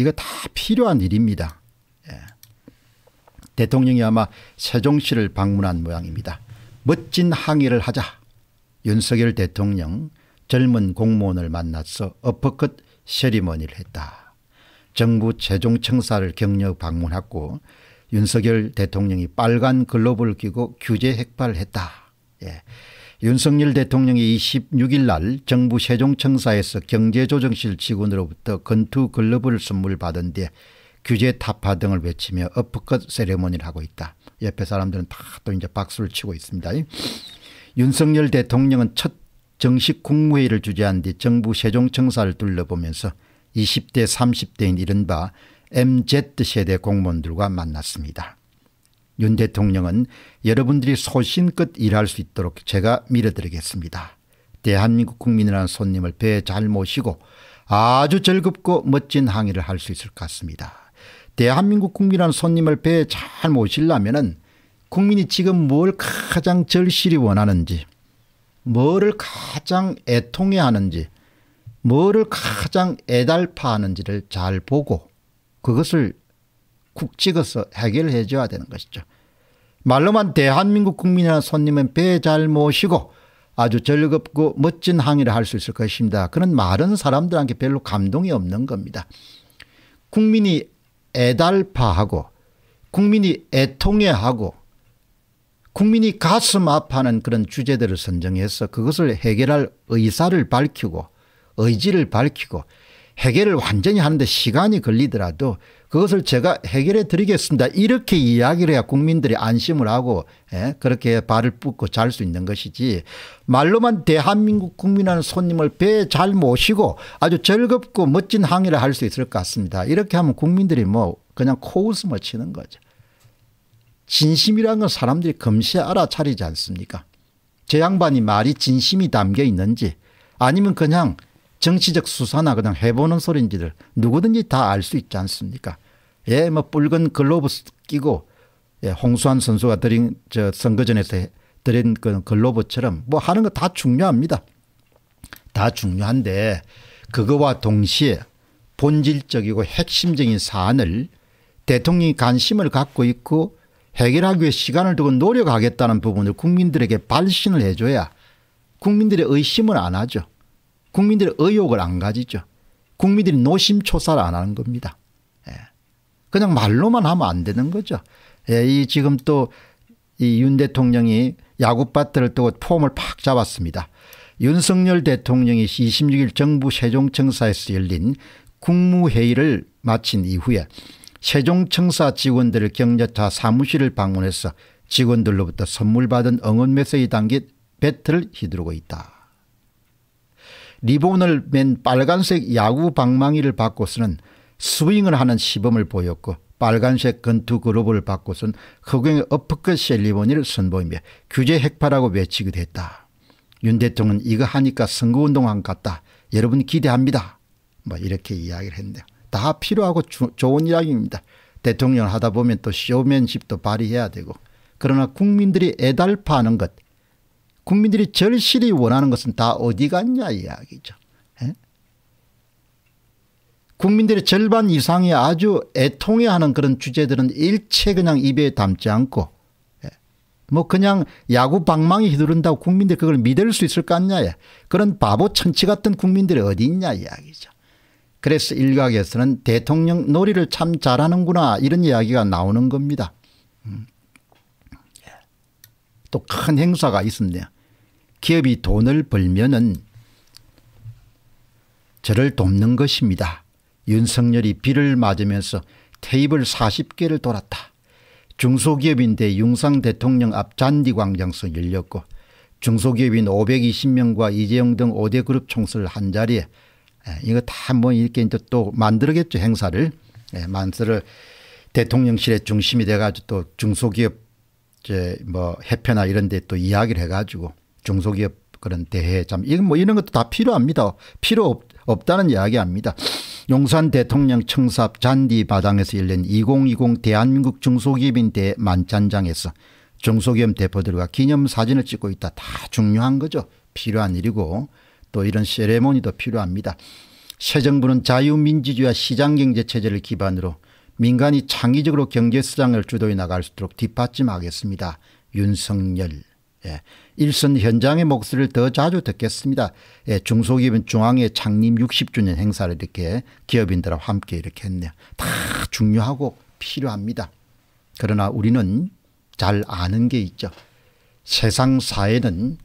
이거 다 필요한 일입니다. 예. 대통령이 아마 세종시를 방문한 모양입니다. 멋진 항의를 하자 윤석열 대통령 젊은 공무원을 만나서 어퍼컷 세리머니를 했다. 정부 세종청사를 격려 방문했고 윤석열 대통령이 빨간 글로브 끼고 규제 핵발 했다. 예. 윤석열 대통령이 26일 날 정부 세종청사에서 경제조정실 직원으로부터 건투 글러브를 선물 받은 뒤 규제 타파 등을 외치며 어프컷 세레모니를 하고 있다. 옆에 사람들은 다 또 이제 박수를 치고 있습니다. 윤석열 대통령은 첫 정식 국무회의를 주재한 뒤 정부 세종청사를 둘러보면서 20대 30대인 이른바 MZ세대 공무원들과 만났습니다. 윤 대통령은 여러분들이 소신껏 일할 수 있도록 제가 밀어드리겠습니다. 대한민국 국민이라는 손님을 배에 잘 모시고 아주 즐겁고 멋진 항의를 할 수 있을 것 같습니다. 대한민국 국민이라는 손님을 배에 잘 모시려면 국민이 지금 뭘 가장 절실히 원하는지 뭐를 가장 애통해하는지 뭐를 가장 애달파하는지를 잘 보고 그것을 쿡 찍어서 해결해 줘야 되는 것이죠. 말로만 대한민국 국민이나 손님은 배 잘 모시고 아주 즐겁고 멋진 항의를 할 수 있을 것입니다. 그런 마른 사람들한테 별로 감동이 없는 겁니다. 국민이 애달파하고 국민이 애통해하고 국민이 가슴 아파하는 그런 주제들을 선정해서 그것을 해결할 의사를 밝히고 의지를 밝히고 해결을 완전히 하는데 시간이 걸리더라도 그것을 제가 해결해 드리겠습니다. 이렇게 이야기를 해야 국민들이 안심을 하고 예? 그렇게 발을 붓고 잘 수 있는 것이지 말로만 대한민국 국민이라는 손님을 배에 잘 모시고 아주 즐겁고 멋진 항의를 할 수 있을 것 같습니다. 이렇게 하면 국민들이 뭐 그냥 코웃음을 치는 거죠. 진심이라는 건 사람들이 금세 알아차리지 않습니까 제 양반이 말이 진심이 담겨 있는지 아니면 그냥 정치적 수사나 그냥 해보는 소린지를 누구든지 다 알 수 있지 않습니까? 예, 뭐 붉은 글로브 끼고 예, 홍수환 선수가 드린 저 선거전에서 드린 그 글로브처럼 뭐 하는 거 다 중요합니다. 다 중요한데 그거와 동시에 본질적이고 핵심적인 사안을 대통령이 관심을 갖고 있고 해결하기 위해 시간을 두고 노력하겠다는 부분을 국민들에게 발신을 해줘야 국민들의 의심을 안 하죠. 국민들의 의욕을 안 가지죠. 국민들이 노심초사를 안 하는 겁니다. 예. 그냥 말로만 하면 안 되는 거죠. 예, 이 지금 또이윤 대통령이 야구바트을 뜨고 폼을 팍 잡았습니다. 윤석열 대통령이 26일 정부 세종청사에서 열린 국무회의를 마친 이후에 세종청사 직원들을 경제차 사무실을 방문해서 직원들로부터 선물 받은 응원 메시지 담긴 배틀을 휘두르고 있다. 리본을 맨 빨간색 야구 방망이를 받고서는 스윙을 하는 시범을 보였고 빨간색 건투 그룹을 받고선 흑경의 어프컷 셀리버니를 선보이며 규제 핵파라고 외치기도 했다. 윤 대통령은 이거 하니까 선거운동안갔다 여러분 기대합니다. 뭐 이렇게 이야기를 했는데 다 필요하고 주, 좋은 이야기입니다. 대통령 을 하다 보면 또 쇼맨십도 발휘해야 되고 그러나 국민들이 애달파하는 것 국민들이 절실히 원하는 것은 다 어디 갔냐 이야기죠. 에? 예? 국민들의 절반 이상이 아주 애통해하는 그런 주제들은 일체 그냥 입에 담지 않고 예. 뭐 그냥 야구 방망이 휘두른다고 국민들 그걸 믿을 수 있을 것 같냐 예. 그런 바보 천치 같은 국민들이 어디 있냐 이야기죠. 그래서 일각에서는 대통령 놀이를 참 잘하는구나 이런 이야기가 나오는 겁니다. 음. 또큰 행사가 있습니다. 기업이 돈을 벌면은 저를 돕는 것입니다. 윤석열이 비를 맞으면서 테이블 40개를 돌았다. 중소기업인데 융상 대통령 앞 잔디광장서 열렸고 중소기업인 520명과 이재용 등 5대 그룹 총수를 한자리에 예, 이거 다뭐 이렇게 이제 또 만들겠죠 행사를. 예, 만들을 대통령실의 중심이 돼가지고 또 중소기업 이제 뭐 해표나 이런 데 또 이야기를 해가지고 중소기업 그런 대회 참 이건 뭐 이런 것도 다 필요합니다. 필요 없, 다는 이야기합니다. 용산 대통령 청사앞 잔디 마당에서 열린 2020 대한민국 중소기업인 대 만찬장에서 중소기업 대표들과 기념사진을 찍고 있다. 다 중요한 거죠. 필요한 일이고 또 이런 세레모니도 필요합니다. 새 정부는 자유민주주의와 시장경제체제를 기반으로 민간이 창의적으로 경제수장을 주도해 나갈 수 있도록 뒷받침하겠습니다. 윤석열. 예. 일선 현장의 목소리를 더 자주 듣겠습니다. 예, 중소기업은 중앙의 창립 60주년 행사를 이렇게 기업인들하고 함께 이렇게 했네요. 다 중요하고 필요합니다. 그러나 우리는 잘 아는 게 있죠. 세상 사회는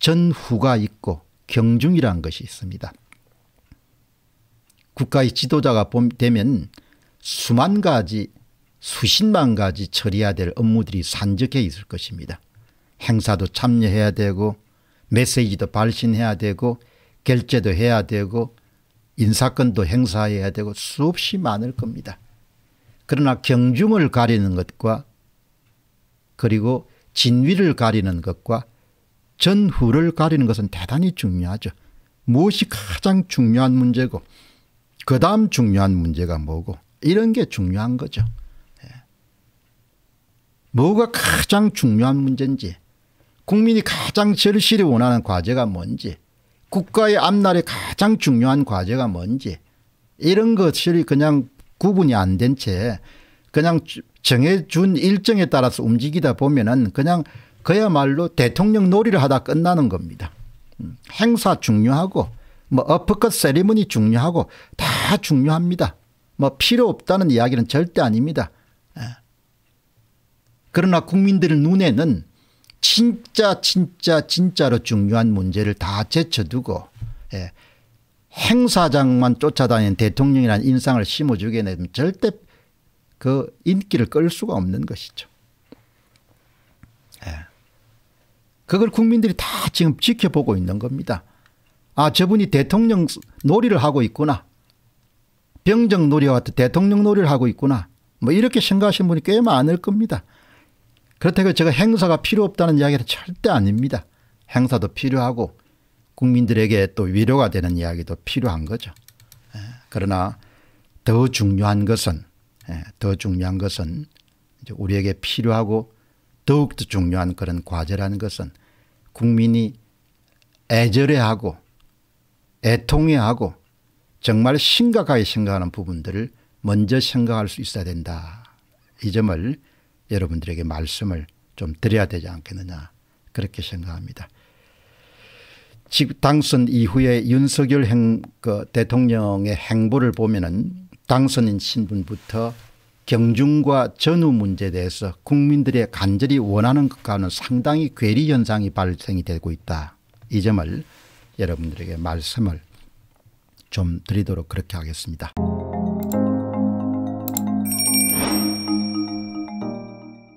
전후가 있고 경중이라는 것이 있습니다. 국가의 지도자가 되면 수만 가지 수십만 가지 처리해야 될 업무들이 산적해 있을 것입니다. 행사도 참여해야 되고 메시지도 발신해야 되고 결제도 해야 되고 인사권도 행사해야 되고 수없이 많을 겁니다. 그러나 경중을 가리는 것과 그리고 진위를 가리는 것과 전후를 가리는 것은 대단히 중요하죠. 무엇이 가장 중요한 문제고 그 다음 중요한 문제가 뭐고 이런 게 중요한 거죠. 예. 뭐가 가장 중요한 문제인지 국민이 가장 절실히 원하는 과제가 뭔지 국가의 앞날에 가장 중요한 과제가 뭔지 이런 것들이 그냥 구분이 안 된 채 그냥 정해준 일정에 따라서 움직이다 보면은 그냥 그야말로 대통령 놀이를 하다 끝나는 겁니다. 음, 행사 중요하고 뭐 어퍼컷 세리머니 중요하고 다 중요합니다. 뭐 필요 없다는 이야기는 절대 아닙니다. 예. 그러나 국민들 눈에는 진짜 진짜 진짜로 중요한 문제를 다 제쳐두고 예. 행사장만 쫓아다니는 대통령이라는 인상을 심어주게 되면 절대 그 인기를 끌 수가 없는 것이죠. 예. 그걸 국민들이 다 지금 지켜보고 있는 겁니다. 아 저분이 대통령 놀이를 하고 있구나. 병정 놀이와 같은 대통령 놀이를 하고 있구나. 뭐 이렇게 생각하시는 분이 꽤 많을 겁니다. 그렇다고 제가 행사가 필요 없다는 이야기는 절대 아닙니다. 행사도 필요하고 국민들에게 또 위로가 되는 이야기도 필요한 거죠. 예, 그러나 더 중요한 것은 예, 더 중요한 것은 우리에게 필요하고 더욱더 중요한 그런 과제라는 것은 국민이 애절해하고 애통해하고 정말 심각하게 생각하는 부분들을 먼저 생각할 수 있어야 된다. 이 점을 여러분들에게 말씀을 좀 드려야 되지 않겠느냐 그렇게 생각합니다. 직 당선 이후에 윤석열 행, 그 대통령의 행보를 보면은 당선인 신분부터 경중과 전후 문제에 대해서 국민들의 간절히 원하는 것과는 상당히 괴리 현상이 발생이 되고 있다. 이 점을 여러분들에게 말씀을 좀 드리도록 그렇게 하겠습니다.